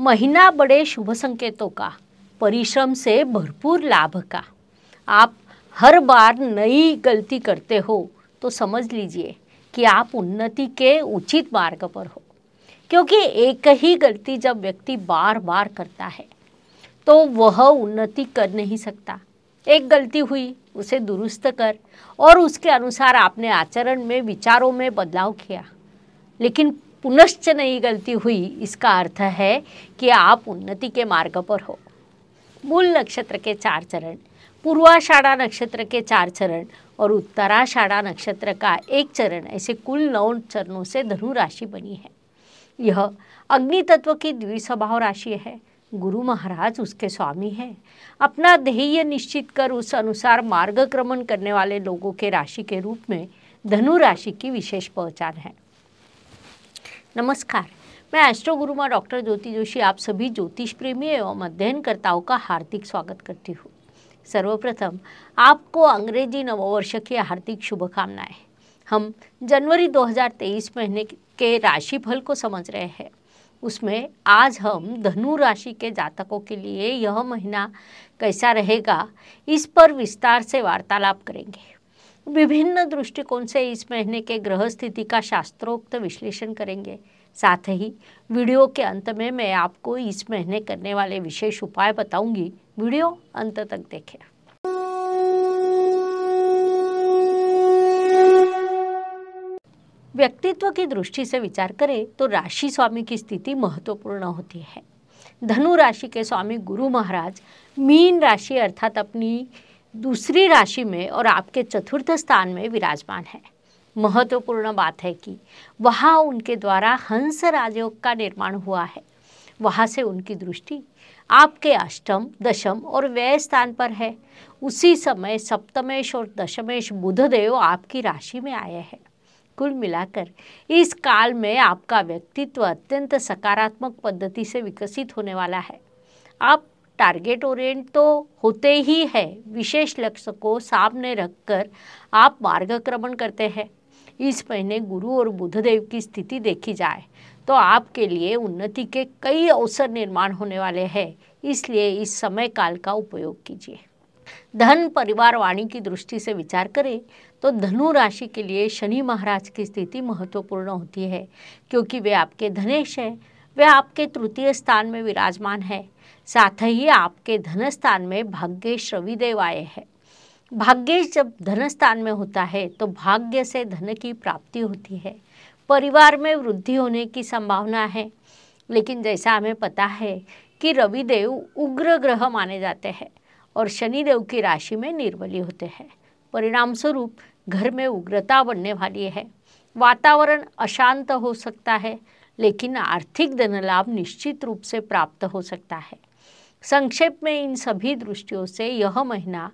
महीना बड़े शुभ संकेतों का परिश्रम से भरपूर लाभ का आप हर बार नई गलती करते हो तो समझ लीजिए कि आप उन्नति के उचित मार्ग पर हो क्योंकि एक ही गलती जब व्यक्ति बार बार करता है तो वह उन्नति कर नहीं सकता एक गलती हुई उसे दुरुस्त कर और उसके अनुसार आपने आचरण में विचारों में बदलाव किया लेकिन पुनश्च नई गलती हुई इसका अर्थ है कि आप उन्नति के मार्ग पर हो मूल नक्षत्र के चार चरण पूर्वाषाढ़ा नक्षत्र के चार चरण और उत्तराषाढ़ा नक्षत्र का एक चरण ऐसे कुल नौ चरणों से धनु राशि बनी है यह अग्नि तत्व की द्विस्वभाव राशि है गुरु महाराज उसके स्वामी हैं अपना ध्येय निश्चित कर उस अनुसार मार्गक्रमण करने वाले लोगों के राशि के रूप में धनु राशि की विशेष पहचान है नमस्कार मैं एस्ट्रो गुरु माँ डॉक्टर ज्योति जोशी आप सभी ज्योतिष प्रेमी एवं अध्ययनकर्ताओं का हार्दिक स्वागत करती हूँ सर्वप्रथम आपको अंग्रेजी नववर्ष की हार्दिक शुभकामनाएं हम जनवरी 2023 महीने के राशिफल को समझ रहे हैं उसमें आज हम धनु राशि के जातकों के लिए यह महीना कैसा रहेगा इस पर विस्तार से वार्तालाप करेंगे विभिन्न दृष्टिकोण से इस महीने के ग्रह स्थिति का शास्त्रोक्त विश्लेषण करेंगे साथ ही वीडियो के अंत में मैं आपको इस महीने करने वाले विशेष उपाय बताऊंगी वीडियो अंत तक देखें व्यक्तित्व की दृष्टि से विचार करें तो राशि स्वामी की स्थिति महत्वपूर्ण होती है धनु राशि के स्वामी गुरु महाराज मीन राशि अर्थात अपनी दूसरी राशि में और आपके चतुर्थ स्थान में विराजमान है महत्वपूर्ण बात है कि वहाँ उनके द्वारा हंस राजयोग का निर्माण हुआ है वहाँ से उनकी दृष्टि आपके अष्टम दशम और व्यय स्थान पर है उसी समय सप्तमेश और दशमेश बुधदेव आपकी राशि में आए हैं कुल मिलाकर इस काल में आपका व्यक्तित्व अत्यंत सकारात्मक पद्धति से विकसित होने वाला है आप टारगेट ओरिएंट तो होते ही है विशेष लक्ष्य को सामने रखकर आप मार्गक्रमण करते हैं इस महीने गुरु और बुधदेव की स्थिति देखी जाए तो आपके लिए उन्नति के कई अवसर निर्माण होने वाले हैं इसलिए इस समय काल का उपयोग कीजिए धन परिवार वाणी की दृष्टि से विचार करें तो धनु राशि के लिए शनि महाराज की स्थिति महत्वपूर्ण होती है क्योंकि वे आपके धनेश हैं वह आपके तृतीय स्थान में विराजमान है साथ ही आपके धन स्थान में भाग्येश रविदेव आए हैं भाग्येश जब धन स्थान में होता है तो भाग्य से धन की प्राप्ति होती है परिवार में वृद्धि होने की संभावना है लेकिन जैसा हमें पता है कि रविदेव उग्र ग्रह माने जाते हैं और शनिदेव की राशि में निर्बली होते हैं परिणाम स्वरूप घर में उग्रता बढ़ने वाली है वातावरण अशांत हो सकता है लेकिन आर्थिक धनलाभ निश्चित रूप से प्राप्त हो सकता है संक्षेप में इन सभी दृष्टियों से यह महीना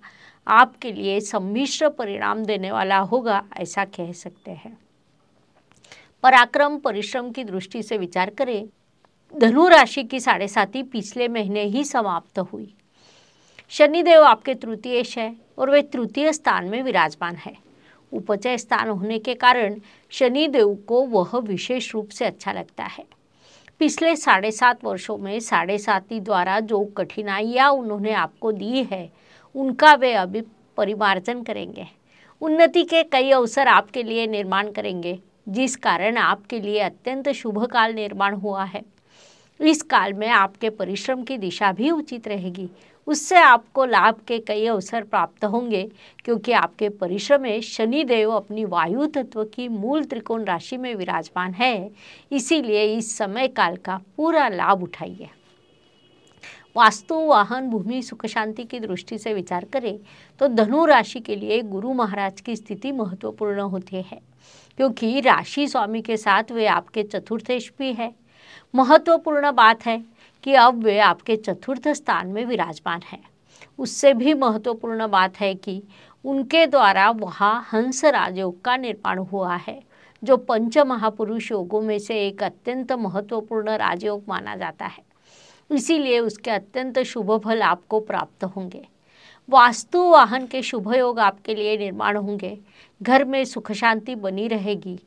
आपके लिए सम्मिश्र परिणाम देने वाला होगा ऐसा कह सकते हैं पराक्रम परिश्रम की दृष्टि से विचार करें धनु राशि की साढ़े साथी पिछले महीने ही समाप्त हुई शनिदेव आपके तृतीय है और वे तृतीय स्थान में विराजमान है उपचय स्थान होने के कारण शनि देव को वह विशेष रूप से अच्छा लगता है पिछले साढ़े सात वर्षों में साढ़े साथी द्वारा जो कठिनाइयाँ उन्होंने आपको दी है उनका वे अभी परिमार्जन करेंगे उन्नति के कई अवसर आपके लिए निर्माण करेंगे जिस कारण आपके लिए अत्यंत शुभ काल निर्माण हुआ है इस काल में आपके परिश्रम की दिशा भी उचित रहेगी उससे आपको लाभ के कई अवसर प्राप्त होंगे क्योंकि आपके परिश्रम में शनि देव अपनी वायु तत्व की मूल त्रिकोण राशि में विराजमान है इसीलिए इस समय काल का पूरा लाभ उठाइए वास्तु वाहन भूमि सुख शांति की दृष्टि से विचार करें तो धनु राशि के लिए गुरु महाराज की स्थिति महत्वपूर्ण होती है क्योंकि राशि स्वामी के साथ वे आपके चतुर्थेश भी है महत्वपूर्ण बात है कि अब वे आपके चतुर्थ स्थान में विराजमान हैं उससे भी महत्वपूर्ण बात है कि उनके द्वारा वहाँ हंस राजयोग का निर्माण हुआ है जो पंच महापुरुष योगों में से एक अत्यंत महत्वपूर्ण राजयोग माना जाता है इसीलिए उसके अत्यंत शुभ फल आपको प्राप्त होंगे वास्तु वाहन के शुभ योग आपके लिए निर्माण होंगे घर में सुख शांति बनी रहेगी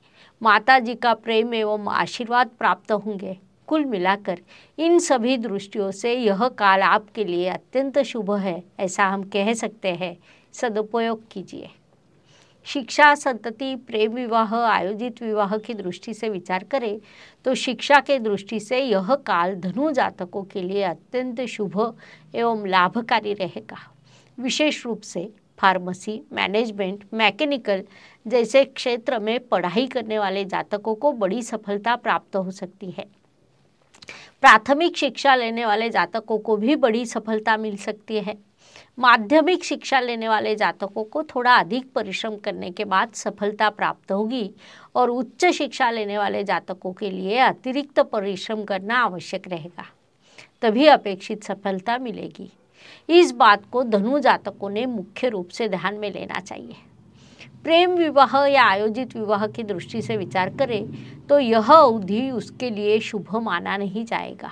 माता जी का प्रेम एवं आशीर्वाद प्राप्त होंगे कुल मिलाकर इन सभी दृष्टियों से यह काल आपके लिए अत्यंत शुभ है ऐसा हम कह सकते हैं सदुपयोग कीजिए शिक्षा संतति प्रेम विवाह आयोजित विवाह की दृष्टि से विचार करें तो शिक्षा के दृष्टि से यह काल धनु जातकों के लिए अत्यंत शुभ एवं लाभकारी रहेगा विशेष रूप से फार्मेसी मैनेजमेंट मैकेनिकल जैसे क्षेत्र में पढ़ाई करने वाले जातकों को बड़ी सफलता प्राप्त हो सकती है प्राथमिक शिक्षा लेने वाले जातकों को भी बड़ी सफलता मिल सकती है माध्यमिक शिक्षा लेने वाले जातकों को थोड़ा अधिक परिश्रम करने के बाद सफलता प्राप्त होगी और उच्च शिक्षा लेने वाले जातकों के लिए अतिरिक्त परिश्रम करना आवश्यक रहेगा तभी अपेक्षित सफलता मिलेगी इस बात को धनु जातकों ने मुख्य रूप से ध्यान में लेना चाहिए प्रेम विवाह या आयोजित विवाह की दृष्टि से विचार करें तो यह अवधि उसके लिए शुभ माना नहीं जाएगा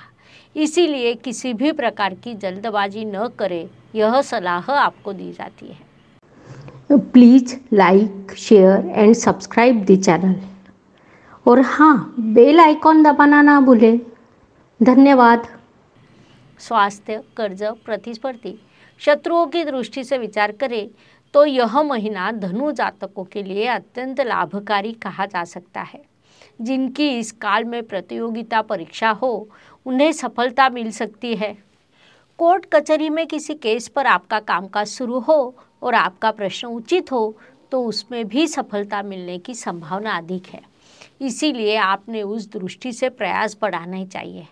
इसीलिए किसी भी प्रकार की जल्दबाजी न करें यह सलाह आपको दी जाती है please like share and subscribe the channel और हाँ बेल आइकॉन दबाना ना भूले धन्यवाद स्वास्थ्य कर्ज प्रतिस्पर्धी शत्रुओं की दृष्टि से विचार करें तो यह महीना धनु जातकों के लिए अत्यंत लाभकारी कहा जा सकता है जिनकी इस काल में प्रतियोगिता परीक्षा हो उन्हें सफलता मिल सकती है कोर्ट कचहरी में किसी केस पर आपका कामकाज शुरू हो और आपका प्रश्न उचित हो तो उसमें भी सफलता मिलने की संभावना अधिक है इसीलिए आपने उस दृष्टि से प्रयास बढ़ाने चाहिए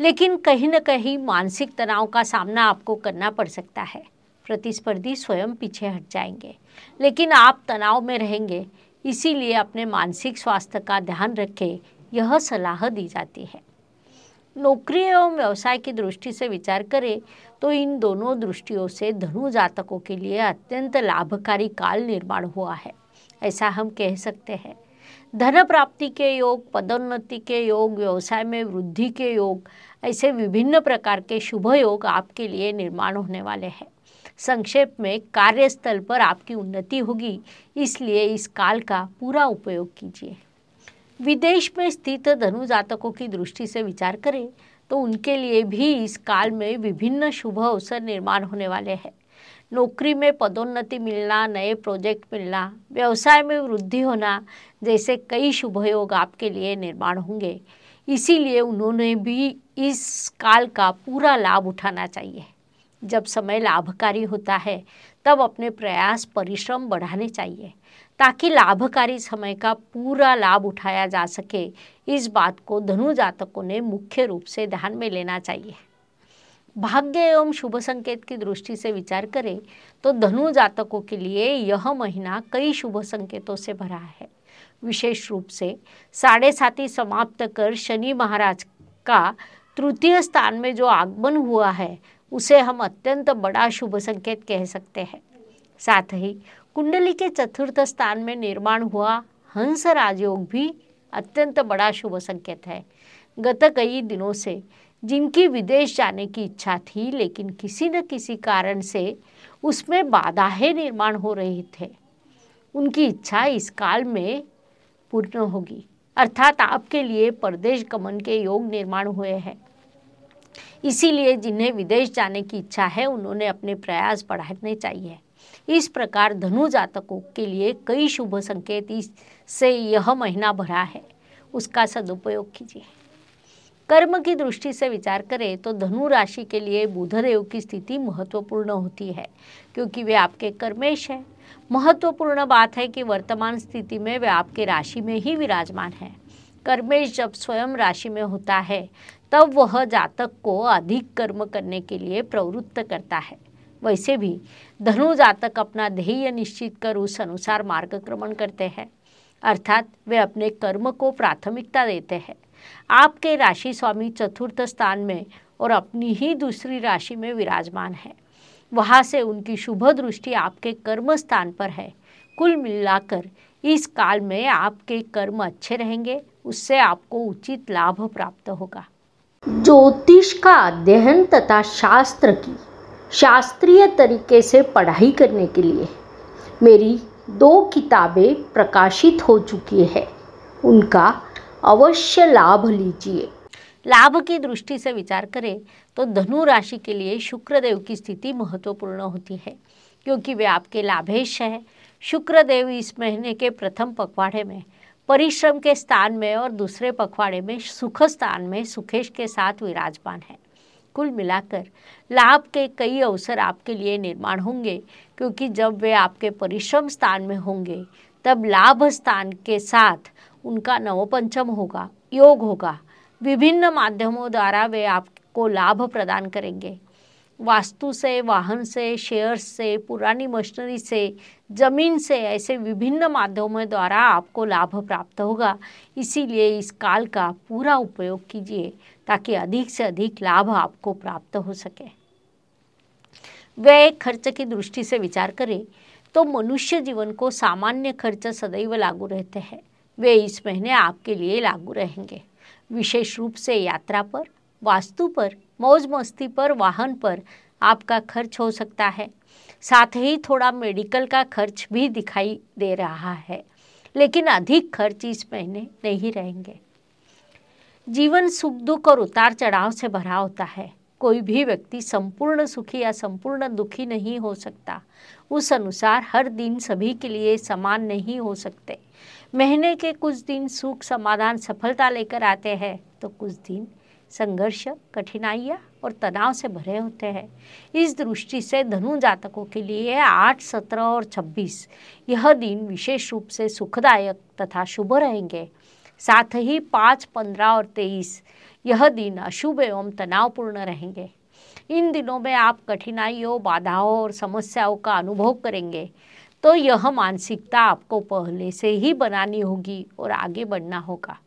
लेकिन कहीं ना कहीं मानसिक तनाव का सामना आपको करना पड़ सकता है प्रतिस्पर्धी स्वयं पीछे हट जाएंगे लेकिन आप तनाव में रहेंगे इसीलिए अपने मानसिक स्वास्थ्य का ध्यान रखें यह सलाह दी जाती है नौकरी एवं व्यवसाय की दृष्टि से विचार करें तो इन दोनों दृष्टियों से धनु जातकों के लिए अत्यंत लाभकारी काल निर्माण हुआ है ऐसा हम कह सकते हैं धन प्राप्ति के योग पदोन्नति के योग व्यवसाय में वृद्धि के योग ऐसे विभिन्न प्रकार के शुभ योग आपके लिए निर्माण होने वाले हैं संक्षेप में कार्यस्थल पर आपकी उन्नति होगी इसलिए इस काल का पूरा उपयोग कीजिए विदेश में स्थित धनु जातकों की दृष्टि से विचार करें तो उनके लिए भी इस काल में विभिन्न शुभ अवसर निर्माण होने वाले हैं नौकरी में पदोन्नति मिलना नए प्रोजेक्ट मिलना व्यवसाय में वृद्धि होना जैसे कई शुभ योग आपके लिए निर्माण होंगे इसीलिए उन्होंने भी इस काल का पूरा लाभ उठाना चाहिए जब समय लाभकारी होता है तब अपने प्रयास परिश्रम बढ़ाने चाहिए ताकि लाभकारी समय का पूरा लाभ उठाया जा सके इस बात को धनु जातकों ने मुख्य रूप से ध्यान में लेना चाहिए भाग्य एवं शुभ संकेत की दृष्टि से विचार करें तो धनु जातकों के लिए यह महीना कई शुभ संकेतों से भरा है विशेष रूप से साढ़े साथी समाप्त कर शनि महाराज का तृतीय स्थान में जो आगमन हुआ है उसे हम अत्यंत बड़ा शुभ संकेत कह सकते हैं साथ ही कुंडली के चतुर्थ स्थान में निर्माण हुआ हंस राजयोग भी अत्यंत बड़ा शुभ संकेत है गत कई दिनों से जिनकी विदेश जाने की इच्छा थी लेकिन किसी न किसी कारण से उसमें बाधाएं निर्माण हो रहे थे उनकी इच्छा इस काल में पूर्ण होगी अर्थात आपके लिए परदेश गमन के योग निर्माण हुए हैं इसीलिए जिन्हें विदेश जाने की इच्छा है उन्होंने अपने प्रयास बढ़ाने चाहिए इस प्रकार धनु जातकों के लिए कई शुभ संकेत से यह महीना भरा है उसका सदुपयोग कीजिए कर्म की दृष्टि से विचार करें तो धनु राशि के लिए बुधदेव की स्थिति महत्वपूर्ण होती है क्योंकि वे आपके कर्मेश हैं महत्वपूर्ण बात है कि वर्तमान स्थिति में वे आपके राशि में ही विराजमान हैं कर्मेश जब स्वयं राशि में होता है तब वह जातक को अधिक कर्म करने के लिए प्रवृत्त करता है वैसे भी धनु जातक अपना ध्येय निश्चित कर उस अनुसार मार्गक्रमण करते हैं अर्थात वे अपने कर्म को प्राथमिकता देते हैं आपके राशि स्वामी चतुर्थ स्थान में और अपनी ही दूसरी राशि में विराजमान है वहाँ से उनकी शुभ दृष्टि आपके कर्म स्थान पर है कुल मिलाकर इस काल में आपके कर्म अच्छे रहेंगे उससे आपको उचित लाभ प्राप्त होगा ज्योतिष का अध्ययन तथा शास्त्र की शास्त्रीय तरीके से पढ़ाई करने के लिए मेरी दो किताबें प्रकाशित हो चुकी है उनका अवश्य लाभ लीजिए लाभ की दृष्टि से विचार करें तो धनु राशि के लिए शुक्रदेव की स्थिति महत्वपूर्ण होती है क्योंकि वे आपके लाभेश हैं शुक्रदेव इस महीने के प्रथम पखवाड़े में परिश्रम के स्थान में और दूसरे पखवाड़े में सुख स्थान में सुखेश के साथ विराजमान है कुल मिलाकर लाभ के कई अवसर आपके लिए निर्माण होंगे क्योंकि जब वे आपके परिश्रम स्थान में होंगे तब लाभ स्थान के साथ उनका नवपंचम होगा योग होगा विभिन्न माध्यमों द्वारा वे आपको लाभ प्रदान करेंगे वास्तु से वाहन से शेयर्स से पुरानी मशीनरी से ज़मीन से ऐसे विभिन्न माध्यमों द्वारा आपको लाभ प्राप्त होगा इसीलिए इस काल का पूरा उपयोग कीजिए ताकि अधिक से अधिक लाभ आपको प्राप्त हो सके व्यय खर्च की दृष्टि से विचार करें तो मनुष्य जीवन को सामान्य खर्च सदैव लागू रहते हैं वे इस महीने आपके लिए लागू रहेंगे विशेष रूप से यात्रा पर वास्तु पर मौज मस्ती पर वाहन पर आपका खर्च हो सकता है साथ ही थोड़ा मेडिकल का खर्च भी दिखाई दे रहा है लेकिन अधिक खर्च इस महीने नहीं रहेंगे जीवन सुख दुख और उतार चढ़ाव से भरा होता है कोई भी व्यक्ति संपूर्ण सुखी या संपूर्ण दुखी नहीं हो सकता उस अनुसार हर दिन सभी के लिए समान नहीं हो सकते महीने के कुछ दिन सुख समाधान सफलता लेकर आते हैं तो कुछ दिन संघर्ष कठिनाइयाँ और तनाव से भरे होते हैं इस दृष्टि से धनु जातकों के लिए आठ सत्रह और छब्बीस यह दिन विशेष रूप से सुखदायक तथा शुभ रहेंगे साथ ही पाँच पंद्रह और तेईस यह दिन अशुभ एवं तनावपूर्ण रहेंगे इन दिनों में आप कठिनाइयों बाधाओं और समस्याओं का अनुभव करेंगे तो यह मानसिकता आपको पहले से ही बनानी होगी और आगे बढ़ना होगा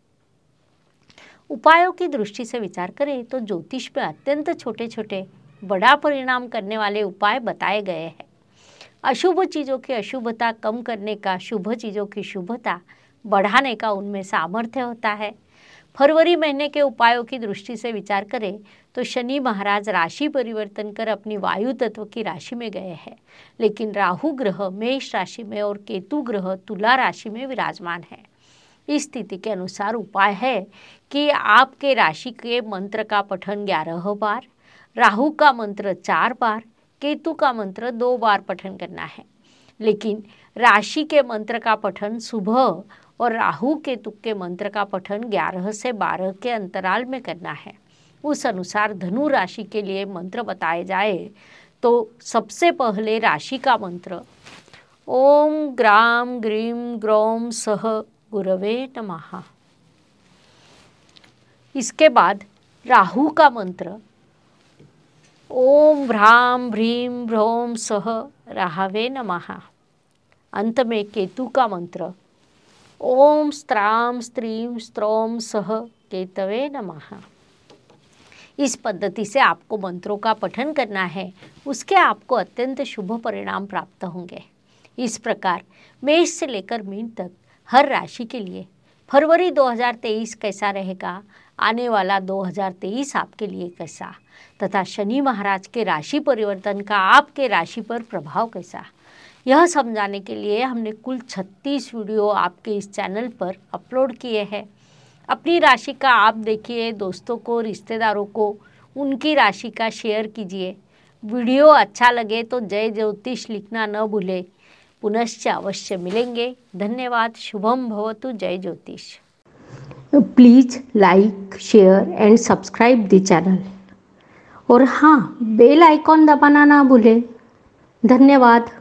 उपायों की दृष्टि से विचार करें तो ज्योतिष में अत्यंत छोटे छोटे बड़ा परिणाम करने वाले उपाय बताए गए हैं अशुभ चीज़ों की अशुभता कम करने का शुभ चीज़ों की शुभता बढ़ाने का उनमें सामर्थ्य होता है फरवरी महीने के उपायों की दृष्टि से विचार करें तो शनि महाराज राशि परिवर्तन कर अपनी वायु तत्व की राशि में गए हैं लेकिन राहु ग्रह मेष राशि में और केतु ग्रह तुला राशि में विराजमान है स्थिति के अनुसार उपाय है कि आपके राशि के मंत्र का पठन ग्यारह बार राहु का मंत्र चार बार केतु का मंत्र दो बार पठन करना है लेकिन राशि के मंत्र का पठन सुबह और राहु केतु के मंत्र का पठन ग्यारह से बारह के अंतराल में करना है उस अनुसार धनु राशि के लिए मंत्र बताए जाए तो सबसे पहले राशि का मंत्र ओम ग्राम ग्रीम ग्रोम सह गुरवे नमः इसके बाद राहु का मंत्र ओम भ्राम भ्रीम भ्रोम सह राहवे नमः अंत में केतु का मंत्र ओम स्त्राम स्त्रीम स्त्रोम सह केतवे नमः इस पद्धति से आपको मंत्रों का पठन करना है उसके आपको अत्यंत शुभ परिणाम प्राप्त होंगे इस प्रकार मेष से लेकर मीन तक हर राशि के लिए फरवरी 2023 कैसा रहेगा आने वाला 2023 आपके लिए कैसा तथा शनि महाराज के राशि परिवर्तन का आपके राशि पर प्रभाव कैसा यह समझाने के लिए हमने कुल 36 वीडियो आपके इस चैनल पर अपलोड किए हैं अपनी राशि का आप देखिए दोस्तों को रिश्तेदारों को उनकी राशि का शेयर कीजिए वीडियो अच्छा लगे तो जय ज्योतिष लिखना न भूलें पुनश्च अवश्य मिलेंगे धन्यवाद शुभम भवतु जय ज्योतिष please like share and subscribe the channel और हाँ बेल आइकॉन दबाना ना भूलें धन्यवाद